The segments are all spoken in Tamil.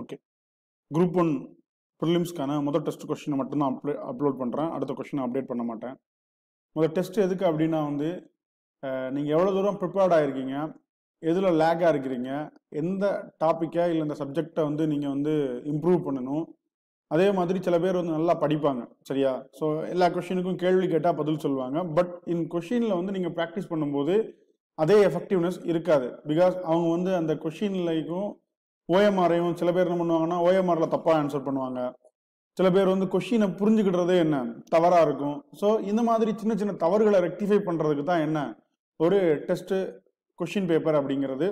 ஓகே குரூப் ஒன் ப்ரிலிம்ஸ்க்கான முதல் டெஸ்ட் கொஷினை மட்டும்தான் அப்ளே அப்லோட் பண்ணுறேன் அடுத்த கொஷினை அப்டேட் பண்ண மாட்டேன் முதல் டெஸ்ட் எதுக்கு அப்படின்னா வந்து நீங்கள் எவ்வளோ தூரம் ப்ரிப்பேர்ட் ஆகிருக்கீங்க எதில் லேக்காக இருக்கிறீங்க எந்த டாப்பிக்கை இல்லை இந்த சப்ஜெக்டை வந்து நீங்கள் வந்து இம்ப்ரூவ் பண்ணணும் அதே மாதிரி சில பேர் வந்து நல்லா படிப்பாங்க சரியா ஸோ எல்லா கொஷினுக்கும் கேள்வி கேட்டால் பதில் சொல்லுவாங்க பட் இன் கொஷினில் வந்து நீங்கள் ப்ராக்டிஸ் பண்ணும்போது அதே எஃபெக்டிவ்னஸ் இருக்காது பிகாஸ் அவங்க வந்து அந்த கொஷின்லேயும் ஓஎம்ஆரையும் சில பேர் என்ன பண்ணுவாங்கன்னா ஓஎம்ஆரில் தப்பாக ஆன்சர் பண்ணுவாங்க சில பேர் வந்து கொஷினை புரிஞ்சுக்கிட்டுறதே என்ன தவறாக இருக்கும் ஸோ இந்த மாதிரி சின்ன சின்ன தவறுகளை ரெக்டிஃபை பண்ணுறதுக்கு தான் என்ன ஒரு டெஸ்ட்டு கொஷின் பேப்பர் அப்படிங்கிறது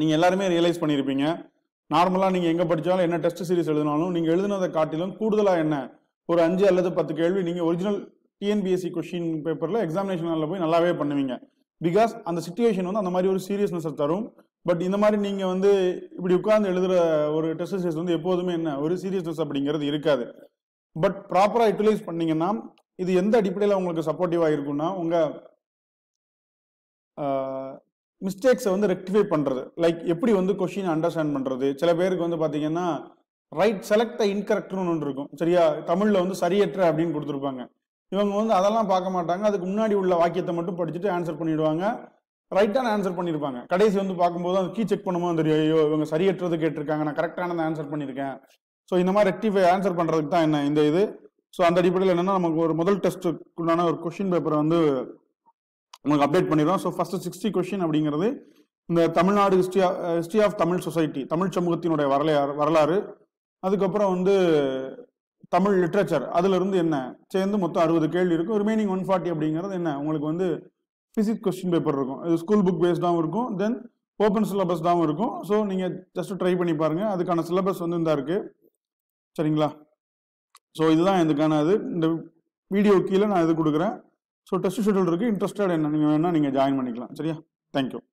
நீங்கள் எல்லாருமே ரியலைஸ் பண்ணியிருப்பீங்க நார்மலாக நீங்கள் எங்கே படித்தாலும் என்ன டெஸ்ட் சீரிஸ் எழுதினாலும் நீங்கள் எழுதினதை காட்டிலும் கூடுதலாக என்ன ஒரு அஞ்சு அல்லது பத்து கேள்வி நீங்கள் ஒரிஜினல் டிஎன்பிஎஸ்சி கொஷின் பேப்பரில் எக்ஸாமினேஷனில் போய் நல்லாவே பண்ணுவீங்க பிகாஸ் அந்த சுச்சுவேஷன் வந்து அந்த மாதிரி ஒரு சீரியஸ்னஸை தரும் பட் இந்த மாதிரி நீங்கள் வந்து இப்படி உட்கார்ந்து எழுதுகிற ஒரு டெஸ்ட் சீரிஸ் வந்து எப்போதுமே என்ன ஒரு சீரியஸ்னஸ் அப்படிங்கிறது இருக்காது பட் ப்ராப்பராக யூட்டிலைஸ் பண்ணீங்கன்னா இது எந்த அடிப்படையில் உங்களுக்கு சப்போர்ட்டிவா இருக்கும்னா உங்கள் மிஸ்டேக்ஸை வந்து ரெக்டிஃபை பண்ணுறது லைக் எப்படி வந்து கொஷின் அண்டர்ஸ்டாண்ட் பண்ணுறது சில பேருக்கு வந்து பார்த்தீங்கன்னா ரைட் செலக்ட் இன்கரெக்ட்னு ஒன்று இருக்கும் சரியா தமிழில் வந்து சரியற்ற அப்படின்னு கொடுத்துருப்பாங்க இவங்க வந்து அதெல்லாம் பார்க்க மாட்டாங்க அதுக்கு முன்னாடி உள்ள வாக்கியத்தை மட்டும் படிச்சுட்டு ஆன்சர் பண்ணிடுவாங்க ரைட்டான ஆன்சர் பண்ணியிருப்பாங்க கடைசி வந்து பார்க்கும்போது அந்த கீ செக் பண்ணும்போது தெரியும் ஐயோ இவங்க சரியற்றது கேட்டிருக்காங்க நான் கரெக்டான ஆன்சர் பண்ணியிருக்கேன் ஸோ இந்த மாதிரி ரெக்டிஃபை ஆன்சர் பண்ணுறதுக்கு தான் என்ன இந்த இது ஸோ அந்த அடிப்படையில் என்னென்னா நமக்கு ஒரு முதல் டெஸ்ட்டுக்குள்ளான ஒரு கொஷின் பேப்பரை வந்து உங்களுக்கு அப்டேட் பண்ணிடுவோம் ஸோ ஃபஸ்ட்டு சிக்ஸ்டி கொஷின் அப்படிங்கிறது இந்த Tamil Nadu history history of Tamil society Tamil சமூகத்தினுடைய வரலாறு வரலாறு அதுக்கப்புறம் வந்து தமிழ் லிட்ரேச்சர் அதுலேருந்து என்ன சேர்ந்து மொத்தம் அறுபது கேள்வி இருக்கும் ரிமைனிங் ஒன் ஃபார்ட்டி அப்படிங்கிறது என்ன உங்களுக்கு வந்து பிசிக்ஸ் கொஸ்டின் பேப்பர் இருக்கும் இது ஸ்கூல் புக் பேஸ்டாகவும் இருக்கும் தென் ஓப்பன் சிலபஸ் தான் இருக்கும் ஸோ நீங்கள் ஜஸ்ட் ட்ரை பண்ணி பாருங்கள் அதுக்கான சிலபஸ் வந்து இந்த இருக்குது சரிங்களா ஸோ இதுதான் இதுக்கான இது இந்த வீடியோ கீழே நான் இது கொடுக்குறேன் ஸோ டெஸ்ட் ஷெடியூல் இருக்குது இன்ட்ரெஸ்டட் என்ன நீங்கள் வேணால் நீங்கள் ஜாயின் பண்ணிக்கலாம் சரியா தேங்க்யூ